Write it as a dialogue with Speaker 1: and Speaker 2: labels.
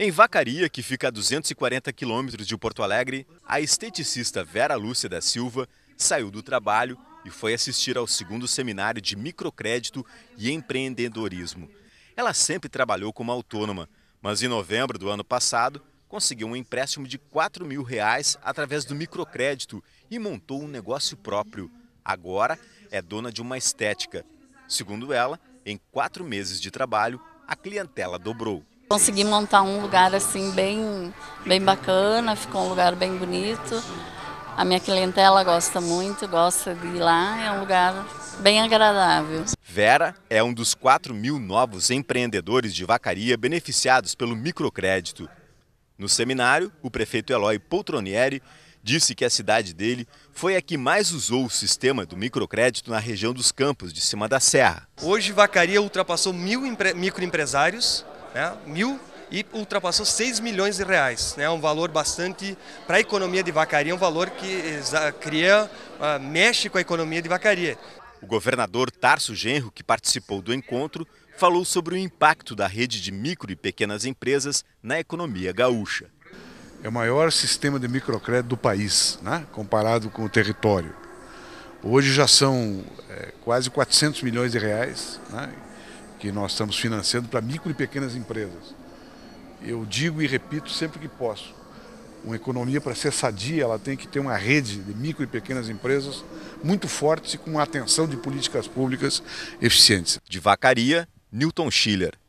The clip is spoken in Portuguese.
Speaker 1: Em Vacaria, que fica a 240 quilômetros de Porto Alegre, a esteticista Vera Lúcia da Silva saiu do trabalho e foi assistir ao segundo seminário de microcrédito e empreendedorismo. Ela sempre trabalhou como autônoma, mas em novembro do ano passado conseguiu um empréstimo de 4 mil reais através do microcrédito e montou um negócio próprio. Agora é dona de uma estética. Segundo ela, em quatro meses de trabalho, a clientela dobrou.
Speaker 2: Consegui montar um lugar assim bem, bem bacana, ficou um lugar bem bonito. A minha clientela gosta muito, gosta de ir lá, é um lugar bem agradável.
Speaker 1: Vera é um dos 4 mil novos empreendedores de vacaria beneficiados pelo microcrédito. No seminário, o prefeito Eloy Poltronieri disse que a cidade dele foi a que mais usou o sistema do microcrédito na região dos campos de cima da serra.
Speaker 3: Hoje,
Speaker 4: Vacaria ultrapassou mil microempresários né? mil e ultrapassou 6 milhões de reais. É né? um valor bastante, para a economia de vacaria, um valor que
Speaker 1: cria, ah, mexe com a economia de vacaria. O governador Tarso Genro, que participou do encontro, falou sobre o impacto da rede de micro e pequenas empresas na economia
Speaker 3: gaúcha. É o maior sistema de microcrédito do país, né? comparado com o território. Hoje já são é, quase 400 milhões de reais, né? que nós estamos financiando para micro e pequenas empresas. Eu digo e repito sempre que posso, uma economia para ser sadia, ela tem que ter uma rede de micro e pequenas empresas muito forte e com atenção de políticas públicas eficientes. De
Speaker 1: Vacaria, Newton Schiller.